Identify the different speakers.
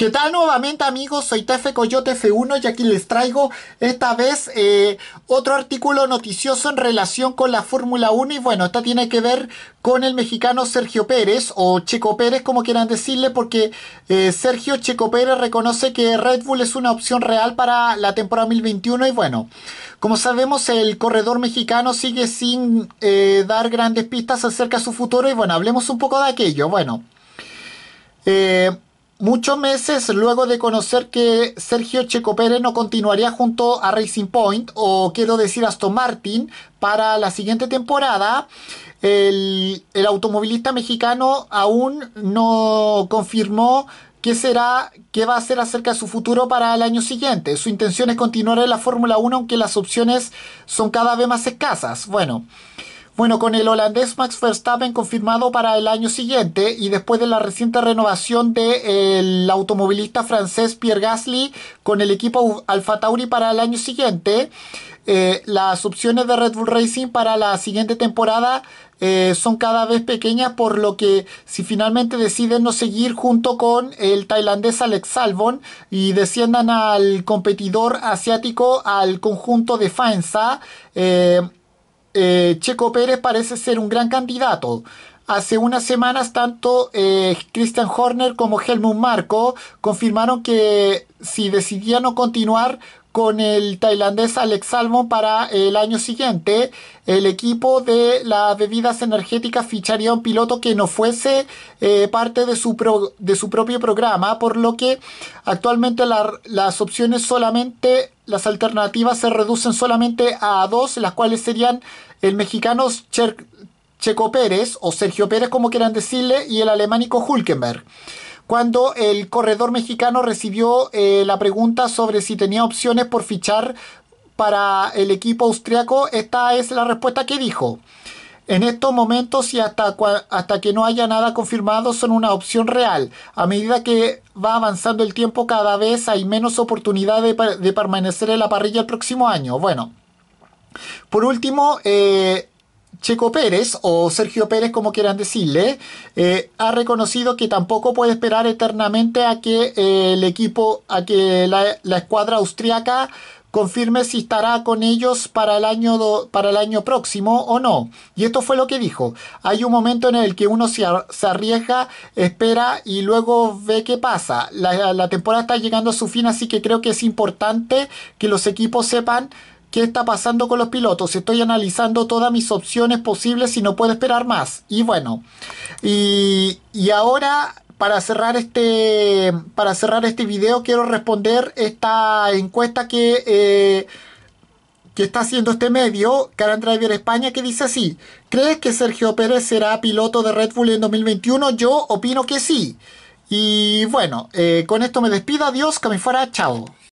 Speaker 1: ¿Qué tal nuevamente amigos? Soy Tefe Coyote F1 y aquí les traigo esta vez eh, otro artículo noticioso en relación con la Fórmula 1 y bueno, esta tiene que ver con el mexicano Sergio Pérez o Checo Pérez como quieran decirle porque eh, Sergio Checo Pérez reconoce que Red Bull es una opción real para la temporada 2021 y bueno, como sabemos el corredor mexicano sigue sin eh, dar grandes pistas acerca de su futuro y bueno, hablemos un poco de aquello. Bueno. Eh, Muchos meses luego de conocer que Sergio Checo Pérez no continuaría junto a Racing Point, o quiero decir hasta Martin, para la siguiente temporada, el, el automovilista mexicano aún no confirmó ¿Qué será, qué va a hacer acerca de su futuro para el año siguiente? Su intención es continuar en la Fórmula 1 aunque las opciones son cada vez más escasas. Bueno, bueno, con el holandés Max Verstappen confirmado para el año siguiente y después de la reciente renovación del de, automovilista francés Pierre Gasly con el equipo Alfa Tauri para el año siguiente, eh, las opciones de Red Bull Racing para la siguiente temporada eh, son cada vez pequeñas, por lo que si finalmente deciden no seguir junto con el tailandés Alex Salvon y desciendan al competidor asiático, al conjunto de Faenza, eh, eh, Checo Pérez parece ser un gran candidato. Hace unas semanas tanto eh, Christian Horner como Helmut Marco confirmaron que si decidía no continuar con el tailandés Alex Salmon para el año siguiente. El equipo de las bebidas energéticas ficharía un piloto que no fuese eh, parte de su, de su propio programa, por lo que actualmente las opciones solamente, las alternativas se reducen solamente a dos, las cuales serían el mexicano Checo Pérez o Sergio Pérez, como quieran decirle, y el alemánico Hulkenberg cuando el corredor mexicano recibió eh, la pregunta sobre si tenía opciones por fichar para el equipo austriaco, esta es la respuesta que dijo. En estos momentos y hasta, hasta, que no haya nada confirmado son una opción real. A medida que va avanzando el tiempo cada vez hay menos oportunidad de, permanecer en la parrilla el próximo año. Bueno, por último, eh, Checo Pérez o Sergio Pérez, como quieran decirle, eh, ha reconocido que tampoco puede esperar eternamente a que eh, el equipo, a que la, escuadra austriaca confirme si estará con ellos para el, año para el año próximo o no. Y esto fue lo que dijo. Hay un momento en el que uno se, arriesga, espera y luego ve qué pasa. la temporada está llegando a su fin, así que creo que es importante que los equipos sepan ¿Qué está pasando con los pilotos? Estoy analizando todas mis opciones posibles y no puedo esperar más. Y bueno, y, ahora para cerrar este para cerrar este video quiero responder esta encuesta eh, que está haciendo este medio, Caran Driver España, que dice así: ¿Crees que Sergio Pérez será piloto de Red Bull en 2021? Yo opino que sí. Y bueno, eh, con esto me despido. Adiós, que me fuera. Chao.